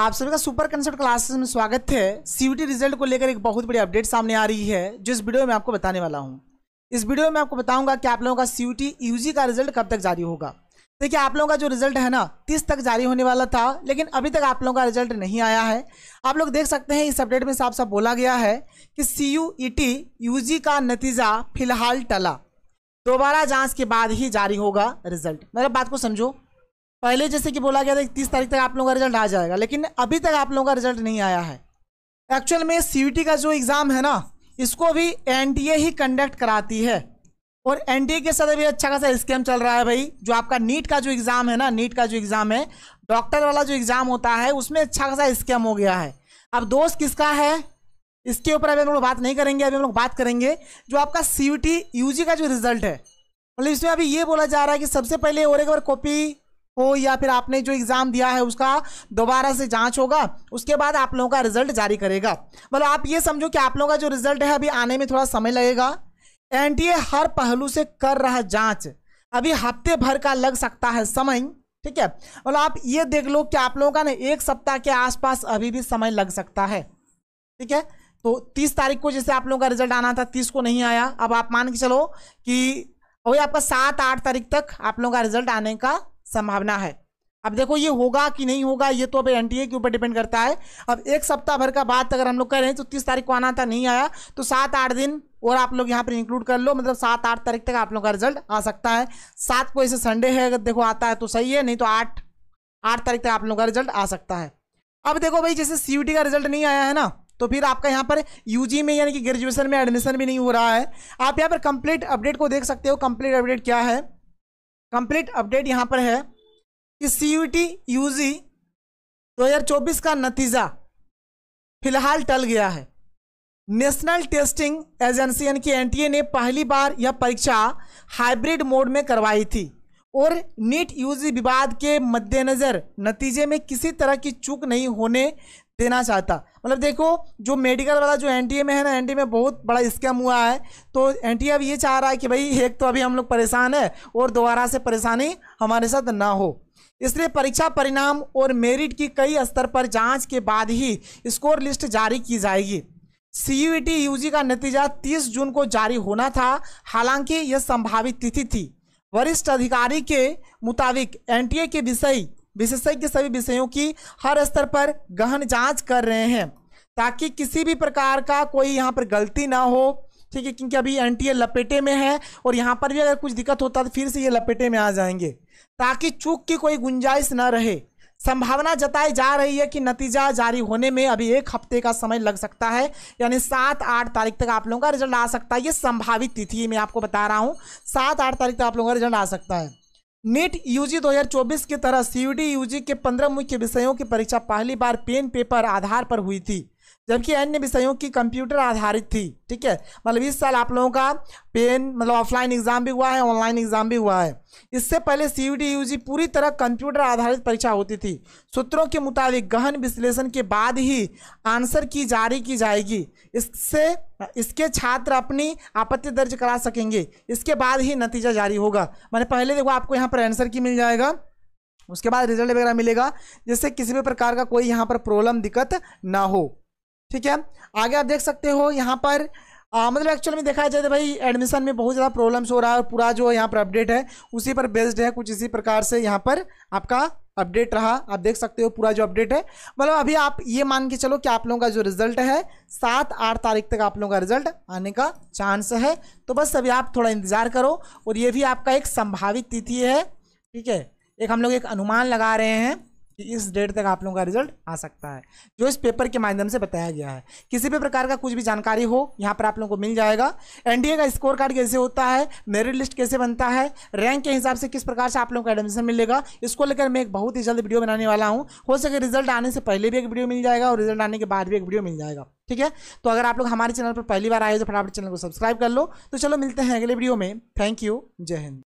आप सभी का सुपर कंसर्ट क्लासेस में स्वागत है सीयूटी रिजल्ट को लेकर एक बहुत बड़ी अपडेट सामने आ रही है जो इस वीडियो में आपको बताने वाला हूँ इस वीडियो में आपको बताऊंगा कि आप लोगों का सीयूटी यूजी का रिजल्ट कब तक जारी होगा देखिए आप लोगों का जो रिजल्ट है ना तीस तक जारी होने वाला था लेकिन अभी तक आप लोगों का रिजल्ट नहीं आया है आप लोग देख सकते हैं इस अपडेट में साफ साफ बोला गया है कि सी यू e का नतीजा फिलहाल टला दोबारा जांच के बाद ही जारी होगा रिजल्ट मेरा बात को समझो पहले जैसे कि बोला गया था तीस तारीख तक आप लोगों का रिजल्ट आ जाएगा लेकिन अभी तक आप लोगों का रिजल्ट नहीं आया है एक्चुअल में सी का जो एग्ज़ाम है ना इसको भी एन ही कंडक्ट कराती है और एन के साथ अभी अच्छा खासा स्कैम चल रहा है भाई जो आपका नीट का जो एग्ज़ाम है ना नीट का जो एग्ज़ाम है डॉक्टर वाला जो एग्ज़ाम होता है उसमें अच्छा खासा स्कैम हो गया है अब दोस्त किसका है इसके ऊपर अभी हम लोग बात नहीं करेंगे अभी हम लोग बात करेंगे जो आपका सी टी का जो रिजल्ट है मतलब इसमें अभी ये बोला जा रहा है कि सबसे पहले और एक बार कॉपी हो या फिर आपने जो एग्ज़ाम दिया है उसका दोबारा से जांच होगा उसके बाद आप लोगों का रिजल्ट जारी करेगा मतलब आप ये समझो कि आप लोगों का जो रिजल्ट है अभी आने में थोड़ा समय लगेगा एन हर पहलू से कर रहा जांच अभी हफ्ते भर का लग सकता है समय ठीक है मतलब आप ये देख लो कि आप लोगों का ना एक सप्ताह के आसपास अभी भी समय लग सकता है ठीक है तो तीस तारीख को जैसे आप लोगों का रिजल्ट आना था तीस को नहीं आया अब आप मान के चलो कि वही आपका सात आठ तारीख तक आप लोगों का रिजल्ट आने का संभावना है अब देखो ये होगा कि नहीं होगा ये तो अब एनटीए के ऊपर डिपेंड करता है अब एक सप्ताह भर का बात अगर हम लोग कह रहे हैं तो तीस तारीख को आना था नहीं आया तो सात आठ दिन और आप लोग यहाँ पर इंक्लूड कर लो मतलब सात आठ तारीख तक आप लोग का रिजल्ट आ सकता है सात को ऐसे संडे है अगर देखो आता है तो सही है नहीं तो आठ आठ तारीख तक आप लोग का रिजल्ट आ सकता है अब देखो भाई जैसे सी का रिजल्ट नहीं आया है ना तो फिर आपका यहाँ पर यूजी में यानी कि ग्रेजुएशन में एडमिशन भी नहीं हो रहा है आप यहाँ पर कंप्लीट अपडेट को देख सकते हो कंप्लीट अपडेट क्या है कंप्लीट अपडेट यहां पर है कि C U T U G दो हज़ार चौबीस का नतीजा फिलहाल टल गया है नेशनल टेस्टिंग एजेंसी यानी कि एनटीए ने पहली बार यह परीक्षा हाइब्रिड मोड में करवाई थी और नीट यूजी विवाद के मद्देनज़र नतीजे में किसी तरह की चूक नहीं होने देना चाहता मतलब देखो जो मेडिकल वाला जो एनटीए में है ना एनटीए में बहुत बड़ा स्कैम हुआ है तो एनटीए अब ये चाह रहा है कि भाई एक तो अभी हम लोग परेशान है और दोबारा से परेशानी हमारे साथ ना हो इसलिए परीक्षा परिणाम और मेरिट की कई स्तर पर जांच के बाद ही स्कोर लिस्ट जारी की जाएगी सी यू e का नतीजा 30 जून को जारी होना था हालांकि यह संभावित तिथि थी, थी। वरिष्ठ अधिकारी के मुताबिक एनटीए के विषय विशेषज्ञ सभी विषयों की हर स्तर पर गहन जांच कर रहे हैं ताकि किसी भी प्रकार का कोई यहाँ पर गलती ना हो ठीक है क्योंकि अभी एन लपेटे में है और यहाँ पर भी अगर कुछ दिक्कत होता तो फिर से ये लपेटे में आ जाएंगे ताकि चूक की कोई गुंजाइश ना रहे संभावना जताई जा रही है कि नतीजा जारी होने में अभी एक हफ्ते का समय लग सकता है यानी सात आठ तारीख तक आप लोगों का रिजल्ट आ सकता है ये संभावित तिथि मैं आपको बता रहा हूँ सात आठ तारीख तक आप लोगों का रिजल्ट आ सकता है नीट यूजी 2024 की तरह सी यूजी के पंद्रह मुख्य विषयों की परीक्षा पहली बार पेन पेपर आधार पर हुई थी जबकि अन्य विषयों की कंप्यूटर आधारित थी ठीक है मतलब इस साल आप लोगों का पेन मतलब ऑफलाइन एग्जाम भी हुआ है ऑनलाइन एग्जाम भी हुआ है इससे पहले सी यू पूरी तरह कंप्यूटर आधारित परीक्षा होती थी सूत्रों के मुताबिक गहन विश्लेषण के बाद ही आंसर की जारी की जाएगी इससे इसके छात्र अपनी आपत्ति दर्ज करा सकेंगे इसके बाद ही नतीजा जारी होगा मैंने पहले देखो आपको यहाँ पर आंसर की मिल जाएगा उसके बाद रिजल्ट वगैरह मिलेगा जिससे किसी भी प्रकार का कोई यहाँ पर प्रॉब्लम दिक्कत ना हो ठीक है आगे आप देख सकते हो यहाँ पर आ, मतलब एक्चुअल में देखा जाए तो भाई एडमिशन में बहुत ज़्यादा प्रॉब्लम्स हो रहा है और पूरा जो यहाँ पर अपडेट है उसी पर बेस्ड है कुछ इसी प्रकार से यहाँ पर आपका अपडेट रहा आप देख सकते हो पूरा जो अपडेट है मतलब अभी आप ये मान के चलो कि आप लोगों का जो रिजल्ट है सात आठ तारीख तक आप लोगों का रिजल्ट आने का चांस है तो बस अभी आप थोड़ा इंतज़ार करो और ये भी आपका एक संभावित तिथि है ठीक है एक हम लोग एक अनुमान लगा रहे हैं कि इस डेट तक आप लोगों का रिजल्ट आ सकता है जो इस पेपर के माध्यम से बताया गया है किसी भी प्रकार का कुछ भी जानकारी हो यहाँ पर आप लोगों को मिल जाएगा एनडीए का स्कोर कार्ड कैसे होता है मेरिट लिस्ट कैसे बनता है रैंक के हिसाब से किस प्रकार से आप लोगों को एडमिशन मिलेगा इसको लेकर मैं एक बहुत ही जल्द वीडियो बनाने वाला हूँ हो सके रिजल्ट आने से पहले भी एक वीडियो मिल जाएगा और रिजल्ट आने के बाद भी एक वीडियो मिल जाएगा ठीक है तो अगर आप लोग हमारे चैनल पर पहली बार आए तो फटाफट चैनल को सब्सक्राइब कर लो तो चलो मिलते हैं अगले वीडियो में थैंक यू जय हिंद